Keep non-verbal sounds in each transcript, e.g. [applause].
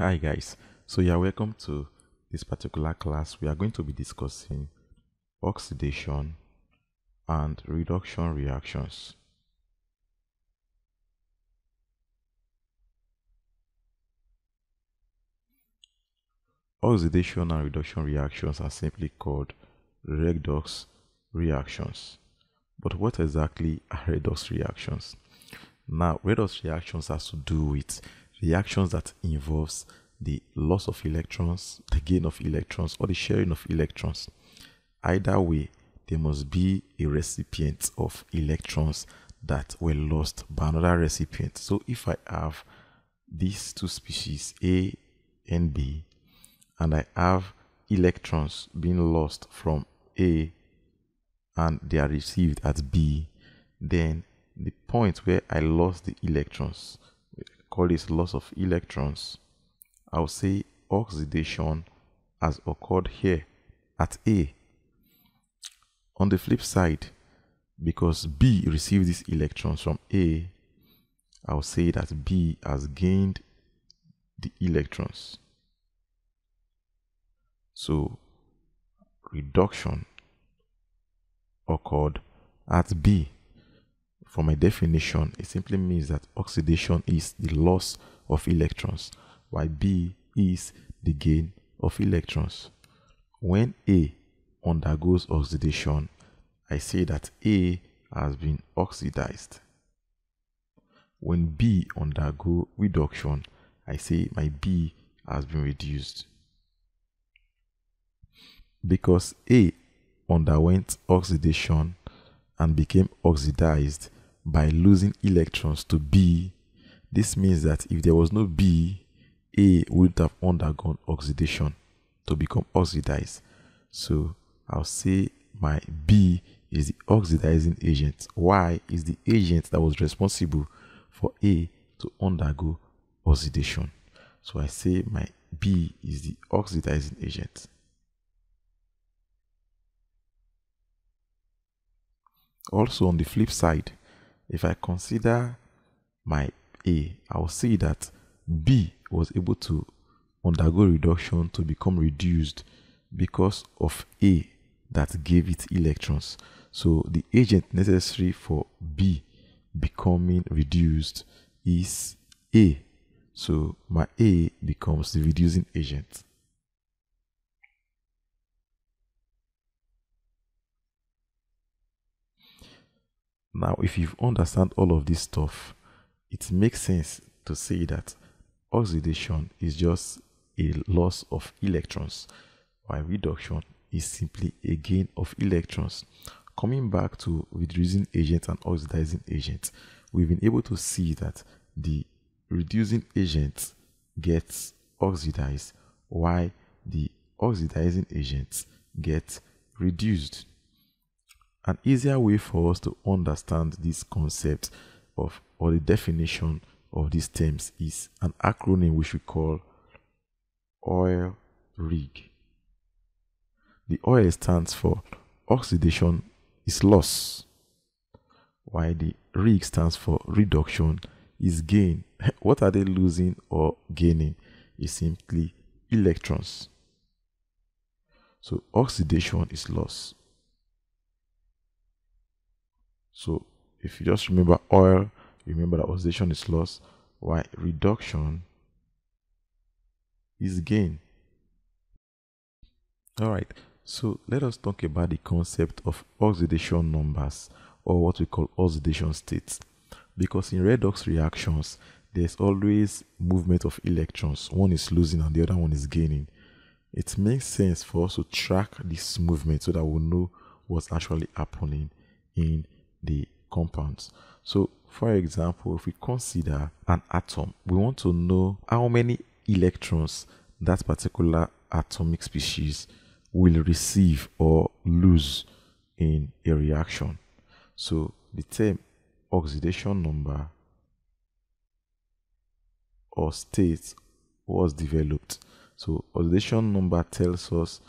hi guys so you are welcome to this particular class we are going to be discussing oxidation and reduction reactions oxidation and reduction reactions are simply called redox reactions but what exactly are redox reactions now redox reactions has to do with reactions that involves the loss of electrons, the gain of electrons, or the sharing of electrons. Either way, there must be a recipient of electrons that were lost by another recipient. So if I have these two species, A and B, and I have electrons being lost from A and they are received at B, then the point where I lost the electrons call is loss of electrons. I'll say oxidation has occurred here at A. On the flip side, because B received these electrons from A, I'll say that B has gained the electrons. So, reduction occurred at B for my definition, it simply means that oxidation is the loss of electrons, while B is the gain of electrons. When A undergoes oxidation, I say that A has been oxidized. When B undergo reduction, I say my B has been reduced. Because A underwent oxidation and became oxidized, by losing electrons to B. This means that if there was no B, A would have undergone oxidation to become oxidized. So I'll say my B is the oxidizing agent. Y is the agent that was responsible for A to undergo oxidation. So I say my B is the oxidizing agent. Also on the flip side, if I consider my A, I'll see that B was able to undergo reduction to become reduced because of A that gave it electrons. So the agent necessary for B becoming reduced is A. So my A becomes the reducing agent. Now, if you understand all of this stuff, it makes sense to say that oxidation is just a loss of electrons, while reduction is simply a gain of electrons. Coming back to reducing agent and oxidizing agent, we've been able to see that the reducing agent gets oxidized, while the oxidizing agent gets reduced an easier way for us to understand this concept of or the definition of these terms is an acronym which we call oil rig the oil stands for oxidation is loss while the rig stands for reduction is gain [laughs] what are they losing or gaining is simply electrons so oxidation is loss so if you just remember oil, remember that oxidation is loss, while reduction is gain. Alright, so let us talk about the concept of oxidation numbers or what we call oxidation states. Because in redox reactions, there's always movement of electrons. One is losing and the other one is gaining. It makes sense for us to track this movement so that we will know what's actually happening in the compounds. So, for example, if we consider an atom, we want to know how many electrons that particular atomic species will receive or lose in a reaction. So, the term oxidation number or state was developed. So, oxidation number tells us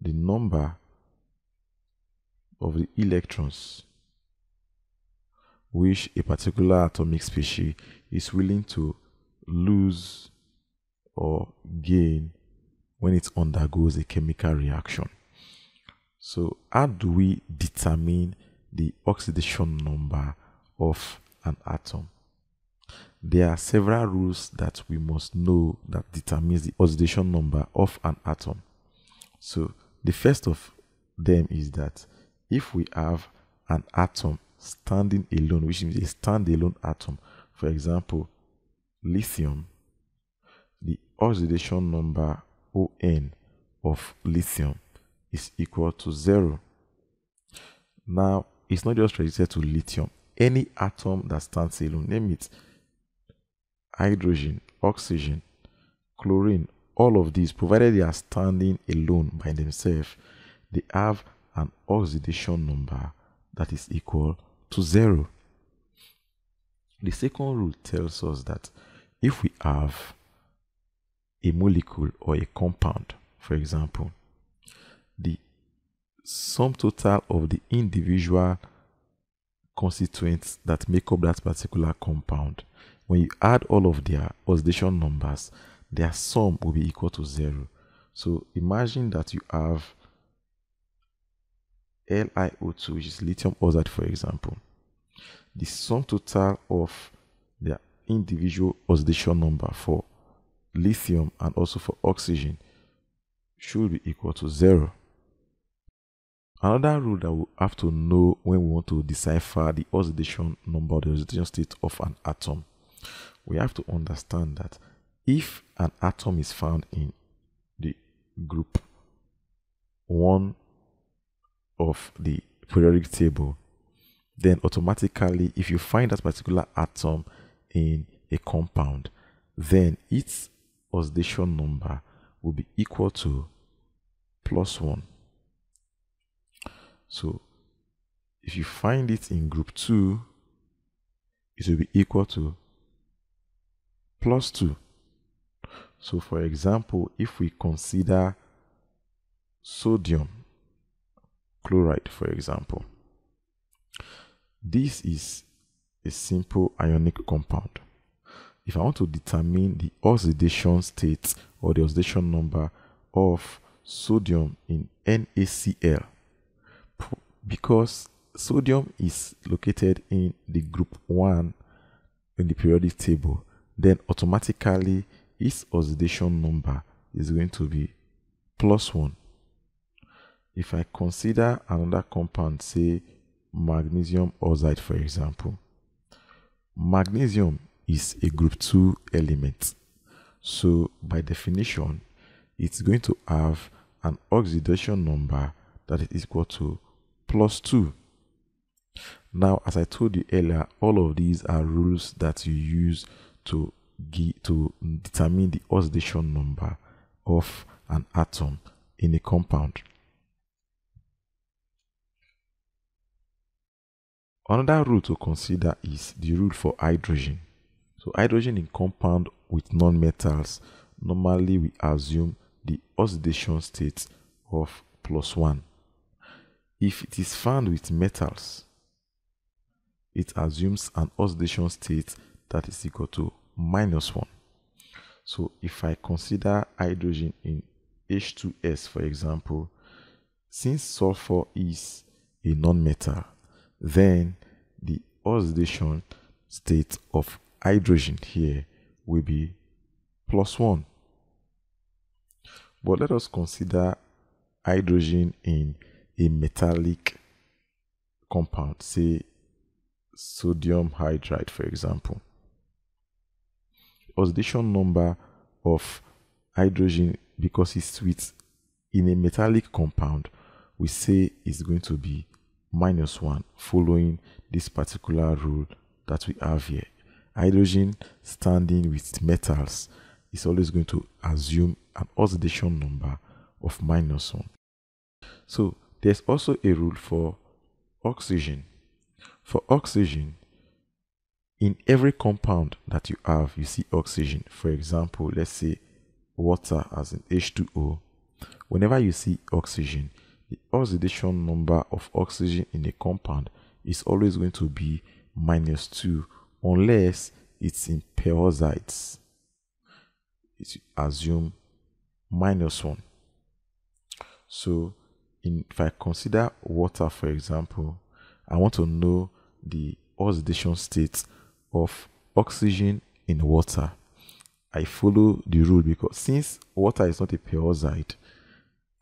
the number of the electrons which a particular atomic species is willing to lose or gain when it undergoes a chemical reaction. So, how do we determine the oxidation number of an atom? There are several rules that we must know that determines the oxidation number of an atom. So, the first of them is that if we have an atom standing alone, which means a standalone atom. For example, lithium, the oxidation number On of lithium is equal to zero. Now, it's not just restricted to lithium. Any atom that stands alone, name it hydrogen, oxygen, chlorine, all of these, provided they are standing alone by themselves, they have an oxidation number that is equal to zero. The second rule tells us that if we have a molecule or a compound, for example, the sum total of the individual constituents that make up that particular compound, when you add all of their oxidation numbers, their sum will be equal to zero. So imagine that you have LiO2, which is lithium oxide, for example, the sum total of their individual oxidation number for lithium and also for oxygen should be equal to zero. Another rule that we have to know when we want to decipher the oxidation number, the oxidation state of an atom, we have to understand that if an atom is found in the group 1 of the periodic table, then automatically, if you find that particular atom in a compound, then its oxidation number will be equal to plus 1. So, if you find it in group 2, it will be equal to plus 2. So, for example, if we consider sodium chloride, for example. This is a simple ionic compound. If I want to determine the oxidation state or the oxidation number of sodium in NaCl, because sodium is located in the group 1 in the periodic table, then automatically its oxidation number is going to be plus 1 if I consider another compound, say magnesium oxide, for example, magnesium is a group 2 element. So, by definition, it's going to have an oxidation number that is equal to plus 2. Now, as I told you earlier, all of these are rules that you use to, to determine the oxidation number of an atom in a compound. Another rule to consider is the rule for hydrogen. So hydrogen in compound with nonmetals, normally we assume the oxidation state of plus 1. If it is found with metals, it assumes an oxidation state that is equal to minus 1. So if I consider hydrogen in H2S, for example, since sulfur is a nonmetal, then the oxidation state of hydrogen here will be plus 1. But let us consider hydrogen in a metallic compound, say sodium hydride, for example. Oxidation number of hydrogen, because it's sweet in a metallic compound, we say is going to be minus 1 following this particular rule that we have here. Hydrogen standing with metals is always going to assume an oxidation number of minus 1. So there's also a rule for oxygen. For oxygen, in every compound that you have, you see oxygen. For example, let's say water as an H2O. Whenever you see oxygen, the oxidation number of oxygen in a compound is always going to be minus 2 unless it's in peroxides. It's assume minus 1. So in, if I consider water for example, I want to know the oxidation state of oxygen in water. I follow the rule because since water is not a peroxide,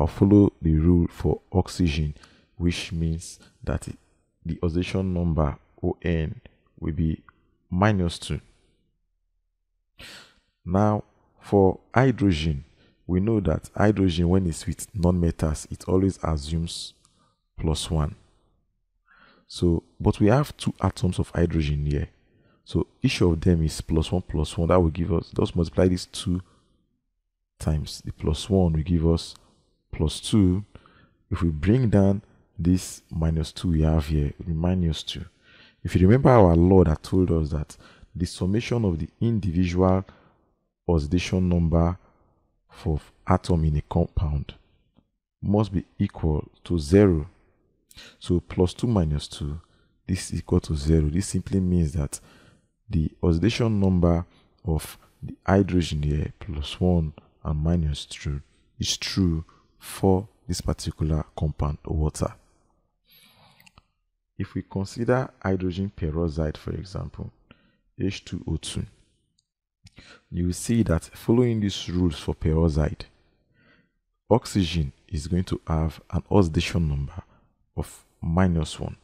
I'll follow the rule for oxygen, which means that the oxidation number ON will be minus 2. Now, for hydrogen, we know that hydrogen, when it's with non-metals, it always assumes plus 1. So, but we have two atoms of hydrogen here. So each of them is plus 1 plus 1. That will give us, just multiply these two times. The plus 1 will give us plus 2, if we bring down this minus 2 we have here, minus 2. If you remember our law that told us that the summation of the individual oxidation number for atom in a compound must be equal to 0. So plus 2 minus 2, this is equal to 0. This simply means that the oxidation number of the hydrogen here plus 1 and minus 2 is true for this particular compound water. If we consider hydrogen peroxide, for example, H2O2, you will see that following these rules for peroxide, oxygen is going to have an oxidation number of minus 1.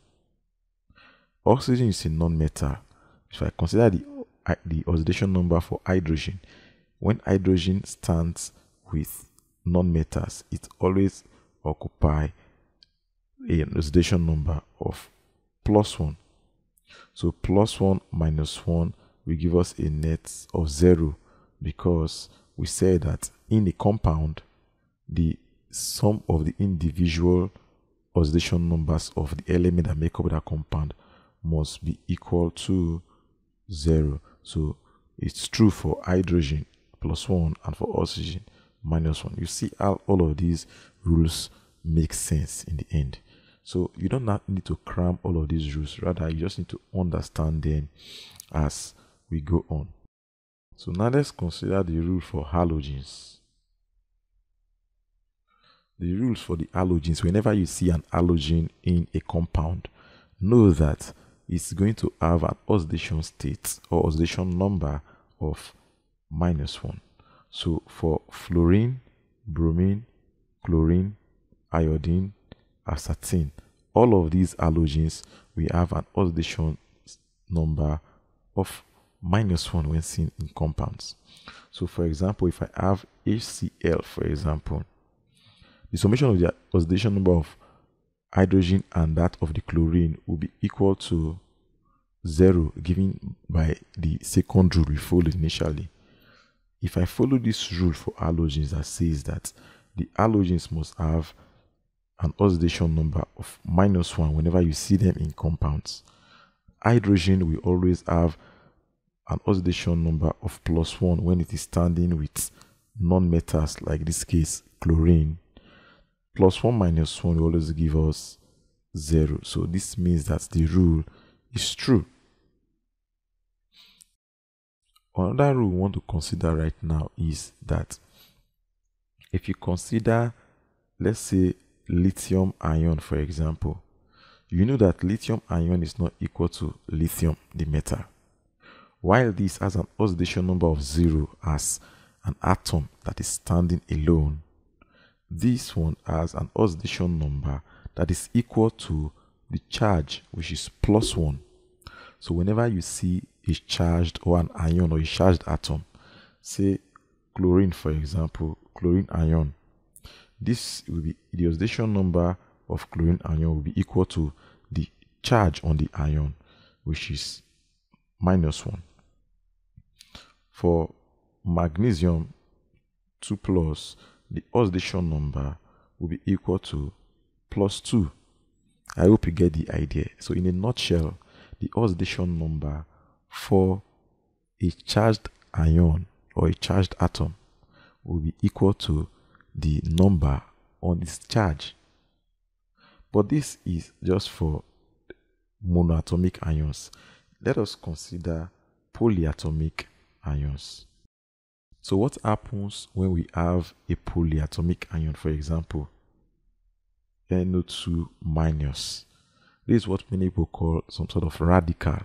Oxygen is a non-metal. So I consider the, uh, the oxidation number for hydrogen. When hydrogen stands with non-meters, it always occupy a oxidation number of plus 1. So plus 1 minus 1 will give us a net of 0 because we said that in a compound, the sum of the individual oxidation numbers of the element that make up that compound must be equal to 0. So it's true for hydrogen plus 1 and for oxygen minus 1. You see how all of these rules make sense in the end. So you don't need to cram all of these rules. Rather, you just need to understand them as we go on. So now let's consider the rule for halogens. The rules for the halogens, whenever you see an halogen in a compound, know that it's going to have an oxidation state or oxidation number of minus 1. So for fluorine, bromine, chlorine, iodine, astatine, all of these halogens, we have an oxidation number of minus 1 when seen in compounds. So for example, if I have HCl, for example, the summation of the oxidation number of hydrogen and that of the chlorine will be equal to 0 given by the second rule we followed initially. If I follow this rule for halogens that says that the halogens must have an oxidation number of minus 1 whenever you see them in compounds. Hydrogen will always have an oxidation number of plus 1 when it is standing with non-metals like this case chlorine. Plus 1 minus 1 will always give us 0. So this means that the rule is true. Another rule we want to consider right now is that if you consider, let's say, lithium ion, for example, you know that lithium ion is not equal to lithium, the metal. While this has an oxidation number of zero as an atom that is standing alone, this one has an oxidation number that is equal to the charge, which is plus one. So whenever you see a charged or an ion or a charged atom, say chlorine, for example, chlorine ion, this will be the oxidation number of chlorine ion will be equal to the charge on the ion, which is minus 1. For magnesium 2 plus, the oxidation number will be equal to plus 2. I hope you get the idea. So in a nutshell, the oxidation number for a charged ion or a charged atom will be equal to the number on its charge. But this is just for monoatomic ions. Let us consider polyatomic ions. So what happens when we have a polyatomic ion, for example, NO2 minus? This is what many people call some sort of radical.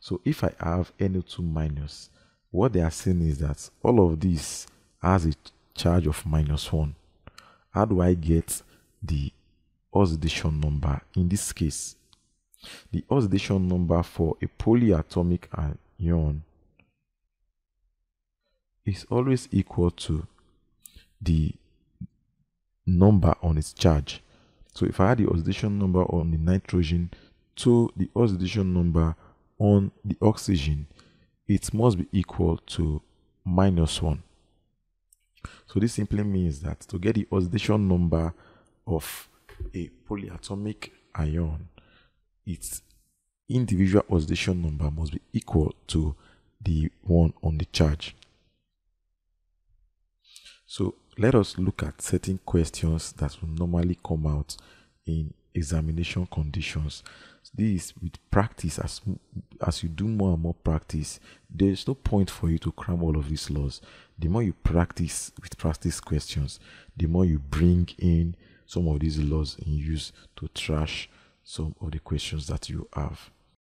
So if I have NO2 minus, what they are saying is that all of this has a charge of minus 1. How do I get the oxidation number in this case? The oxidation number for a polyatomic ion is always equal to the number on its charge. So if I add the oxidation number on the nitrogen to the oxidation number on the oxygen, it must be equal to minus 1. So this simply means that to get the oxidation number of a polyatomic ion, its individual oxidation number must be equal to the one on the charge. So let us look at certain questions that will normally come out in examination conditions. This with practice, as as you do more and more practice, there is no point for you to cram all of these laws. The more you practice with practice questions, the more you bring in some of these laws in use to trash some of the questions that you have.